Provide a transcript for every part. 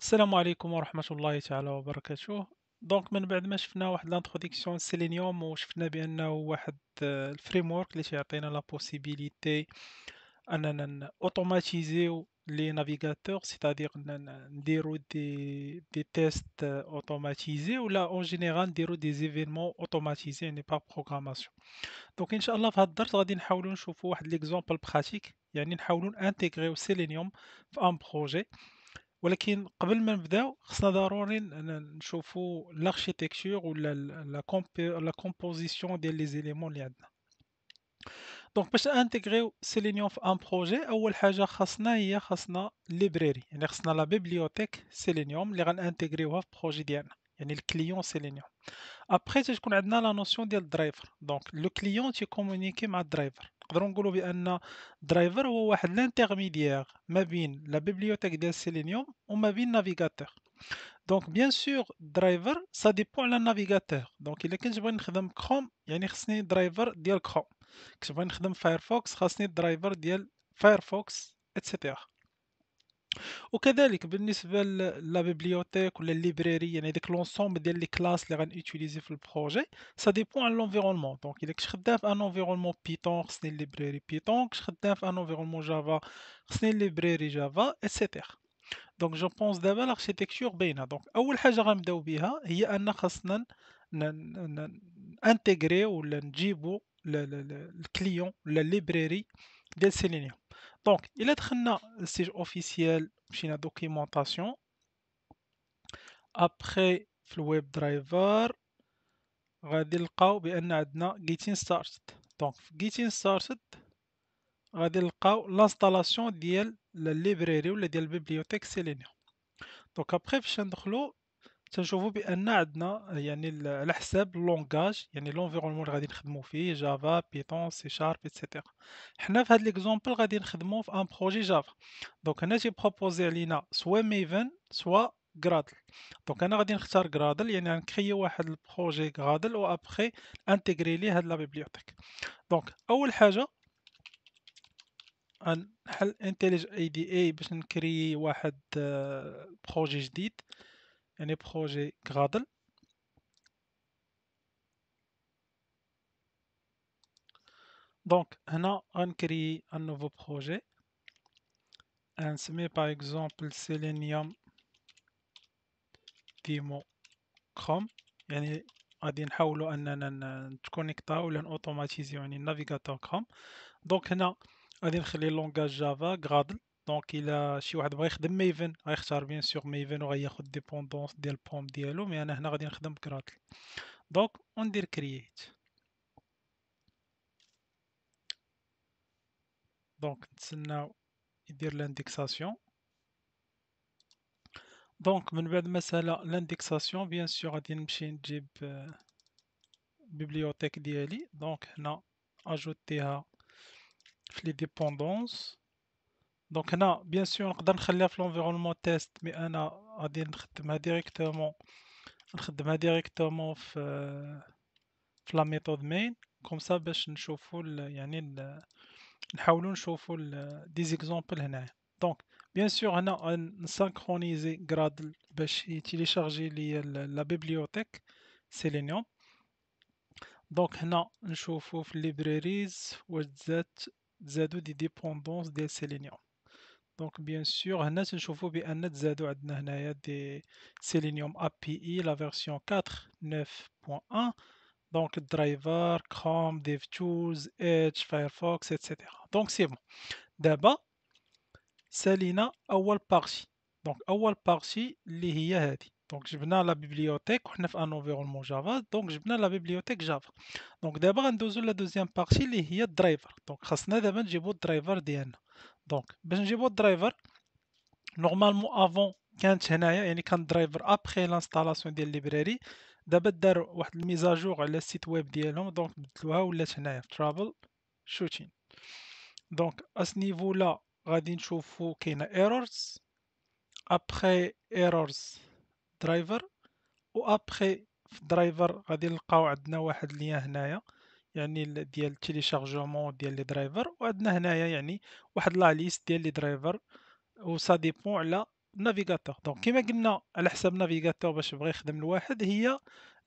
السلام عليكم ورحمة الله تعالى وبركاته دونك من بعد ما شفنا واحد لانتروديكسيون سيلينيوم وشفنا بانه واحد آه، الفريم ورك اللي تيعطينا لا بوسيبيليتي اننا اوتوماتيزيو لي نافيغاتور سيتادير نديرو دي دي تيست اوتوماتيزي ولا اون جينيرال نديرو دي زيفينمون اوتوماتيزي يعني با بروغراماسيون دونك ان شاء الله في هاد الدرس غادي نحاولو نشوفو واحد ليكزامبل براتيك يعني نحاولو انتيغريو سيلينيوم في ان بروجي ولكن قبل ما نبداو خصنا ضروري نشوفو l'architecture ولا لا كومبوزيسيون ديال لي زيليمون اللي عندنا دونك باش انتغريو سيلينيوم في ان بروجي اول حاجه خاصنا هي خاصنا ليبراري يعني خاصنا لا بيبليوتيك سيلينيوم اللي غنانتغريوها في البروجي ديالنا يعني الكليون سيلينيوم après je ce a la notion de driver donc le client qui avec le driver donc peut dire que driver est l'intermédiaire entre la bibliothèque de Selenium et ma navigateur donc bien sûr le driver ça dépend le navigateur donc il est que je veux un Chrome il y a un driver de Chrome Si je veux un Firefox je y a un driver de Firefox etc cas la bibliothèque ou librairies, librairie, l'ensemble des classes utilisées pour le projet, ça dépend de l'environnement. Donc, il un environnement Python, vous une librairie Python, un environnement Java, vous une librairie Java, etc. Donc, je pense d'abord à l'architecture. Donc, la première chose intégré ou le client, la librairie de Selenium. دونك الا دخلنا للسيج اوفيسيال مشينا دوكيمونطاسيون ابخي في الويب درايفر غادي نلقاو بان عندنا جيتين ستارت دونك في جيتين ستارت غادي نلقاو لانستالاسيون ديال لا ليبراري ولا ديال البيبليوتيك سيلينيوم دونك ابخي فاش ندخلو تنشوفوا بان عندنا يعني على حساب لونغاج يعني لونفيرونمون اللي غادي نخدموا فيه جافا بيتون سي شارب ايتترا حنا في هاد ليكزومبل غادي نخدموا في ان بروجي جافا دونك هنا بروبوزي علينا سوا ميفن سوا غرادل دونك انا غادي نختار غرادل يعني غنكري واحد البروجي و ابخي انتيغري ليه هاد لا بيبليوتيك دونك اول حاجه نحل انتليج اي دي اي باش نكري واحد بروجي آه، جديد Un projet Gradle. Donc, maintenant, on crée un nouveau projet. On se met par exemple Selenium Demo Chrome. On va connecter ou automatisation le navigateur Chrome. Donc, maintenant, on va le langage Java Gradle. دونك الا شي واحد بغى يخدم ميفن غيختار بيان سور ميفن وغياخد ديبوندونس ديال البوم ديالو مي انا هنا غادي نخدم كراتل دونك وندير كرييت دونك نتسناو يدير لانديكساسيون دونك من بعد مسألة لانديكساسيون بيان سور غادي نمشي نجيب بيبليوتيك آه، ديالي دونك هنا اجوتيها في لي ديبوندونس Donc bien sûr on peut la laisser dans l'environnement test mais on غادي نخدمها directement directement في euh, la méthode main comme ça باش نشوفوا يعني نحاولوا exemples donc bien sûr هنا synchroniser gradle باش ben, télécharger لي la bibliothèque selenium donc هنا نشوفوا في les librairies, واش زادت زادو des dépendances de selenium donc, bien sûr, nous avons besoin de la version 4.9.1. Donc, Driver, Chrome, DevTools, Edge, Firefox, etc. Donc, c'est bon. D'abord, nous avons partie. Donc, une partie, c'est hiya Donc, je viens à la bibliothèque. Nous un environnement Java. Donc, je viens à la bibliothèque Java. Donc, d'abord, nous la deuxième partie, le Driver. Donc, nous avons le Driver DN. دونك باش نجيبو الدرايفر نورمالمون افون كانت هنايا يعني كان درايفر ابخي لانستالاسيون ديال ليبراري دابا دار واحد الميزاجور على السيت ويب ديالهم دونك بدلوها ولات هنايا في ترافل شوتين دونك اس نيفو لا غادي نشوفو كاينه ايرورز ابخي ايرورز درايفر و ابخي في درايفر غادي نلقاو عندنا واحد ليا هنايا يعني ديال التيليشارجمون ديال لي درايفر وعندنا هنايا يعني واحد لا ليست ديال لي درايفر و سا ديبون على نافيغاتور دونك كيما قلنا على حساب نافيغاتور باش بغى يخدم الواحد هي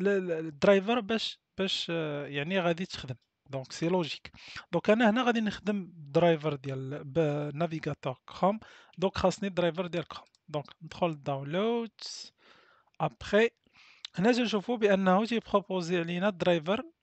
الدرايفر باش باش آه، يعني غادي تخدم دونك سي لوجيك دونك انا هنا غادي نخدم درايفر ديال نافيغاتور كروم دونك خاصني درايفر ديال كروم دونك ندخل داونلود ابخي هنا تنشوفوا بانه تيبروبوزي علينا درايفر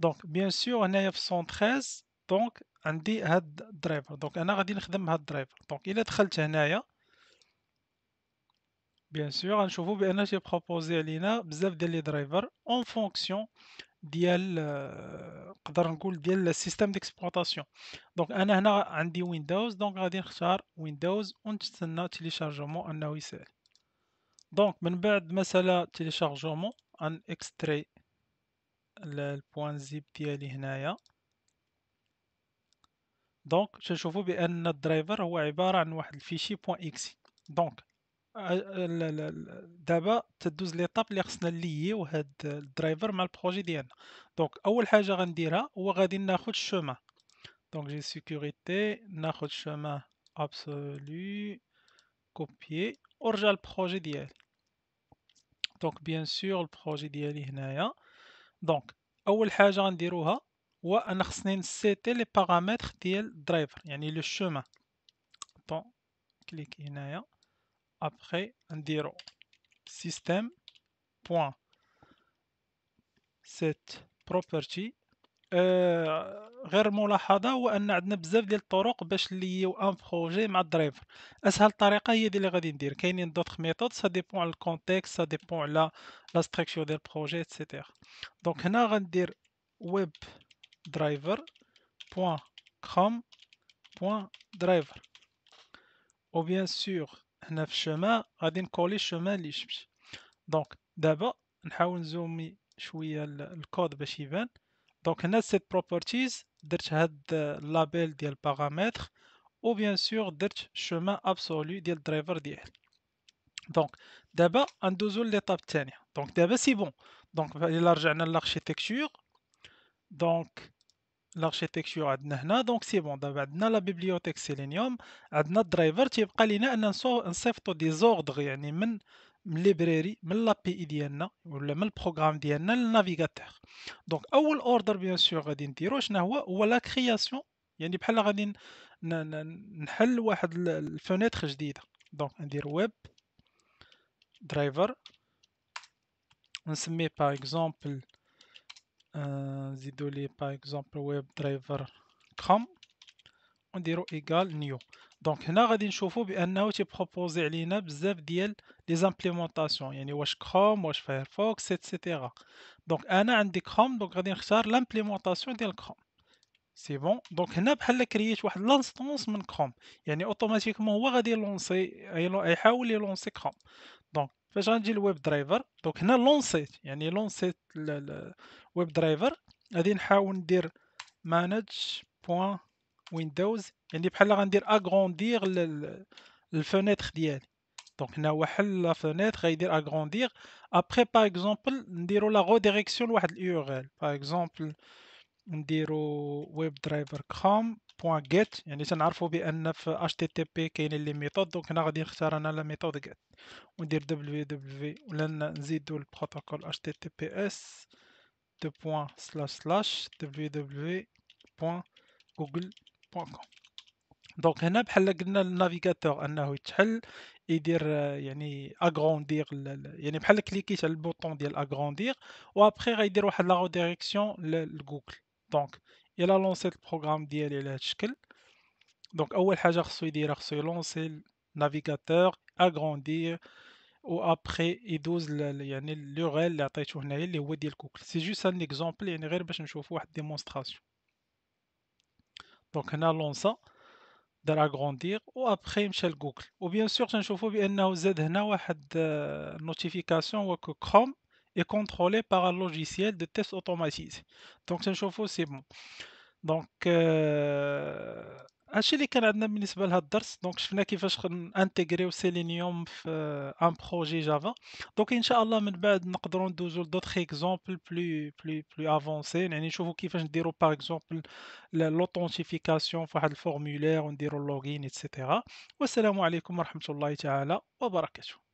دونك بيان سور هنايا في 113 دونك عندي هاد الدرايفر دونك انا غادي نخدم هاد الدرايفر دونك الا دخلت هنايا بيان سور غنشوفو بان شي بروبوزي علينا بزاف ديال لي درايفر اون فونكسيون ديال آه، نقدر نقول ديال السيستم ديكسبلوطاسيون دونك انا هنا عندي ويندوز دونك غادي نختار ويندوز ونتسنى تيليشارجمون انه يسال دونك من بعد مسألة تيليشارجمون ان اكستري البوان زيب ديالي هنايا دونك تشوفوا بان الدرايفر هو عباره عن واحد الفيشي بوان اكس دونك دابا تدوز ليطاب اللي خصنا نليو هاد الدرايفر مع البروجي ديالنا دونك اول حاجه غنديرها هو غادي ناخد الشوما دونك جي سيكوريتي ناخد الشوما ابسولو كوبيي ورجع البروجي ديالي دونك بيان سور البروجي ديالي هنايا دونك اول حاجه غنديروها هو انا خصني نسيتي لي باغامتر ديال الدرايفر يعني لو شومان بون كليك هنايا ابخي نديرو سيستم بوين سيت بروبرتي آه، غير ملاحظه هو ان عندنا بزاف ديال الطرق باش ليو ان بروجي مع الدريفر اسهل طريقه هي دي اللي غادي ندير كاينين دوطخ ميثود سا ديبون على الكونتكست سا ديبون على لا ستركتور ديال البروجي اكسيتيرا دونك هنا غندير ويب درايفر بوان كروم بوان درايفر او بيان سور هنا في الشمال غادي نكولي الشمال اللي شفت دونك دابا نحاول نزومي شويه الكود باش يبان Donc, net set properties, net head euh, label, net paramètres ou bien sûr net chemin absolu, net driver. Donc, d'abord, on doit résoudre l'étape tienne. Donc, d'abord, c'est bon. Donc, l'architecture. Donc, l'architecture est maintenant. Donc, c'est bon. D'abord, on a la bibliothèque Selenium. Et d'abord, le driver, il y a un certain désordre. من ليبراري من لابي اي ديالنا ولا من البروغرام ديالنا للنافيغاتور دونك اول اوردر بيان سور غادي نديرو شنو هو هو لا كرياسيون يعني بحال غادي نحل واحد الفونيتر جديده دونك ندير ويب درايفر نسميه باغ اكزومبل آه، نزيدو ليه باغ اكزومبل ويب درايفر كروم ونديرو ايكال نيو دونك هنا غادي نشوفوا بانه بروبوزي علينا بزاف ديال لي زامبليمونطاسيون يعني واش كروم واش فايرفوكس سيتيرا دونك انا عندي كروم دونك غادي نختار لامبليمونطاسيون ديال كروم سي بون دونك هنا بحال كرييت واحد لانستونس من كروم يعني اوتوماتيكمون هو غادي يلونسي يحاول يلونسي كروم دونك فاش غنجي للويب درايفر دونك هنا لونسيت يعني لونسيت الويب درايفر غادي نحاول ندير مانج بوان Windows. On va dire agrandir la fenêtre Donc, une à une la fenêtre, agrandir. Après, par exemple, on dira la redirection d'une URL. Par exemple, on dira dire webdriver.com.get. On est sur un réseau bien sûr HTTP, qui est le méthode. Donc, on va dire sur une méthode GET. On dira www. On va dire zéro protocole HTTPS. De بوان كوم دونك هنا بحال قلنا النافيغاتور انه يتحل يدير آه، يعني اغروندير يعني بحال كليكيت على البوطون ديال اغروندير وابخي غيدير واحد لا ريديريكسيون لجوجل دونك الا لونسيت البروغرام ديالي على هذا الشكل دونك اول حاجه خصو يديرها خصو يلونسي النافيغاتور اغروندير و ابخي يدوز يعني لوغال اللي عطيتو هنايا اللي هو ديال جوجل سي جوست ان اكزومبل يعني غير باش نشوف واحد ديمونستراسيون Donc, allons-y, de l'agrandir, ou après Michel Google. Ou bien sûr, je ne chauffe euh, notification mais chrome est contrôlé par un logiciel de pas, je donc sais pas, je ne Donc bon. Euh, هادشي اللي كان عندنا بالنسبه لهاد الدرس دونك شفنا كيفاش انتيغريو سيلينيوم في ان بروجي جافا دونك ان شاء الله من بعد نقدروا ندوزو لدوتخ اكزومبل بلو بلو بلو افونسي يعني نشوفو كيفاش نديرو باغ اكزومبل لوطونتيفيكاسيون في واحد الفورمولير ونديرو اللوغين ايتترا والسلام عليكم ورحمه الله تعالى وبركاته